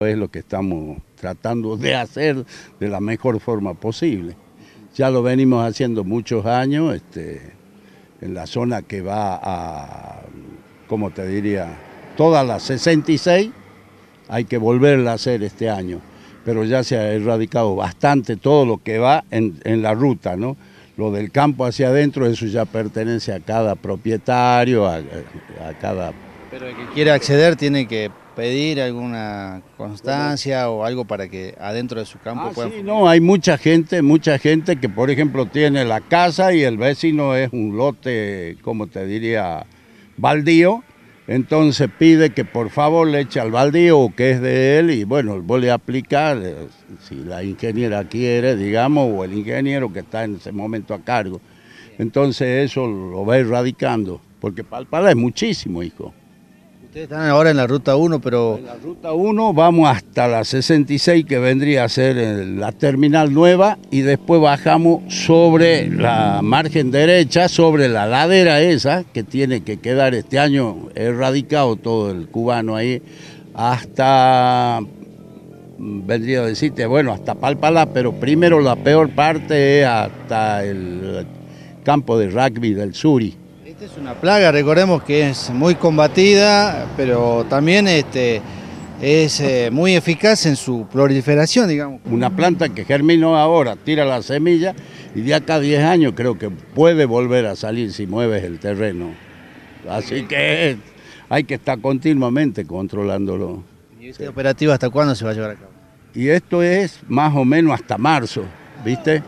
Es lo que estamos tratando de hacer de la mejor forma posible. Ya lo venimos haciendo muchos años este, en la zona que va a, como te diría, todas las 66, hay que volverla a hacer este año, pero ya se ha erradicado bastante todo lo que va en, la ruta, ¿no? Lo del campo hacia adentro, eso ya pertenece a cada propietario, a, cada... Pero el que quiera acceder tiene que pedir alguna constancia o algo para que adentro de su campo ah, Sí, no, hay mucha gente, mucha gente que por ejemplo tiene la casa y el vecino es un lote, como te diría, baldío, entonces pide que por favor le eche al baldío que es de él y bueno, vuelve a aplicar, eh, si la ingeniera quiere, digamos, o el ingeniero que está en ese momento a cargo. Entonces eso lo va erradicando, porque él es muchísimo, hijo están ahora en la ruta 1, pero... En la ruta 1 vamos hasta la 66, que vendría a ser eh, la terminal nueva, y después bajamos sobre la margen derecha, sobre la ladera esa, que tiene que quedar este año erradicado todo el cubano ahí, hasta mm, vendría a decirte, bueno, hasta Palpalá, pero primero la peor parte es hasta el campo de rugby del Suri es una plaga, recordemos que es muy combatida, pero también este, es eh, muy eficaz en su proliferación, digamos. Una planta que germinó ahora, tira la semilla y de acá a 10 años creo que puede volver a salir si mueves el terreno. Así que hay que estar continuamente controlándolo. ¿Y esta hasta cuándo se va a llevar a cabo? Y esto es más o menos hasta marzo, ¿viste?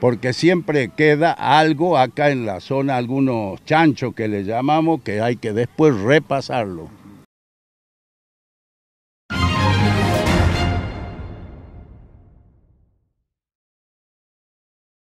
porque siempre queda algo acá en la zona, algunos chanchos que le llamamos, que hay que después repasarlo.